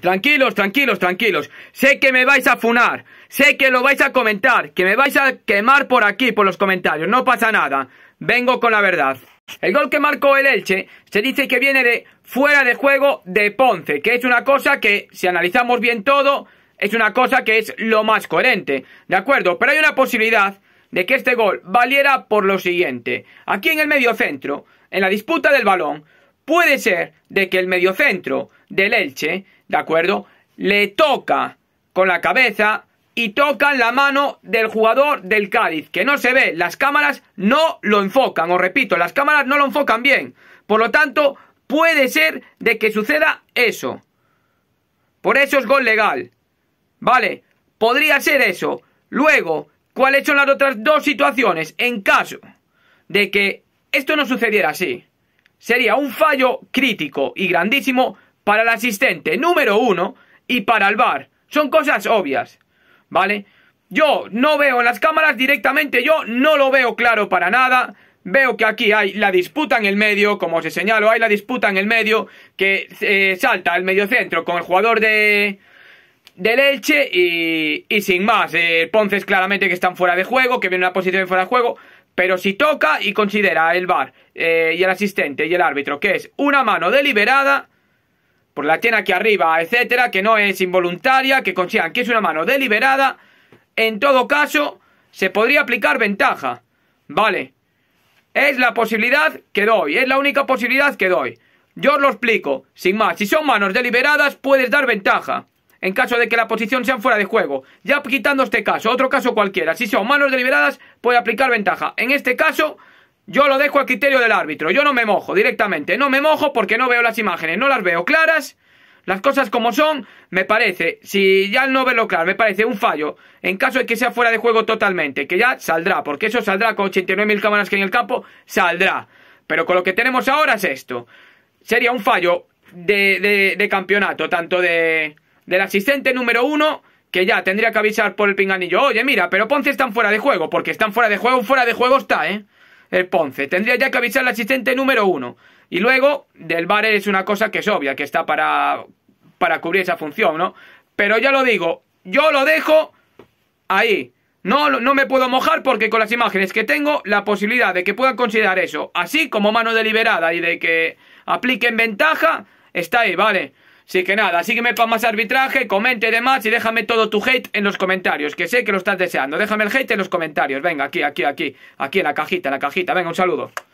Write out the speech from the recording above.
Tranquilos, tranquilos, tranquilos. Sé que me vais a funar. Sé que lo vais a comentar. Que me vais a quemar por aquí, por los comentarios. No pasa nada. Vengo con la verdad. El gol que marcó el Elche se dice que viene de fuera de juego de Ponce, que es una cosa que, si analizamos bien todo, es una cosa que es lo más coherente. ¿De acuerdo? Pero hay una posibilidad de que este gol valiera por lo siguiente. Aquí en el medio centro, en la disputa del balón, puede ser de que el mediocentro del Elche, ¿de acuerdo? Le toca con la cabeza y toca la mano del jugador del Cádiz, que no se ve, las cámaras no lo enfocan, os repito, las cámaras no lo enfocan bien. Por lo tanto, puede ser de que suceda eso. Por eso es gol legal. Vale, podría ser eso. Luego, ¿cuáles son las otras dos situaciones en caso de que esto no sucediera así? sería un fallo crítico y grandísimo para el asistente número uno y para el VAR. Son cosas obvias, ¿vale? Yo no veo en las cámaras directamente, yo no lo veo claro para nada. Veo que aquí hay la disputa en el medio, como se señaló, hay la disputa en el medio que eh, salta el centro con el jugador de del Elche y, y sin más. Ponces eh, Ponce es claramente que están fuera de juego, que viene una posición fuera de juego. Pero si toca y considera el bar eh, y el asistente y el árbitro que es una mano deliberada, por pues la tiene aquí arriba, etcétera, que no es involuntaria, que consideran que es una mano deliberada, en todo caso se podría aplicar ventaja. Vale, es la posibilidad que doy, es la única posibilidad que doy. Yo os lo explico, sin más, si son manos deliberadas puedes dar ventaja en caso de que la posición sea fuera de juego. Ya quitando este caso, otro caso cualquiera, si son manos deliberadas, puede aplicar ventaja. En este caso, yo lo dejo A criterio del árbitro. Yo no me mojo directamente. No me mojo porque no veo las imágenes. No las veo claras. Las cosas como son, me parece, si ya no verlo claro, me parece un fallo. En caso de que sea fuera de juego totalmente, que ya saldrá, porque eso saldrá con 89.000 cámaras que hay en el campo, saldrá. Pero con lo que tenemos ahora es esto. Sería un fallo de campeonato, tanto de, del asistente número uno que ya tendría que avisar por el pinganillo. Oye, mira, pero Ponce están fuera de juego, porque están fuera de juego, fuera de juego está, ¿eh? El Ponce. Tendría ya que avisar al asistente número uno. Y luego, del bar es una cosa que es obvia, que está para, para cubrir esa función, ¿no? Pero ya lo digo, yo lo dejo ahí. No, no me puedo mojar porque con las imágenes que tengo, la posibilidad de que puedan considerar eso, así como mano deliberada y de que apliquen ventaja, está ahí, ¿vale? Así que nada, sígueme para más arbitraje, comente y demás y déjame todo tu hate en los comentarios, que sé que lo estás deseando. Déjame el hate en los comentarios. Venga, aquí, aquí, aquí, aquí en la cajita, en la cajita. Venga, un saludo.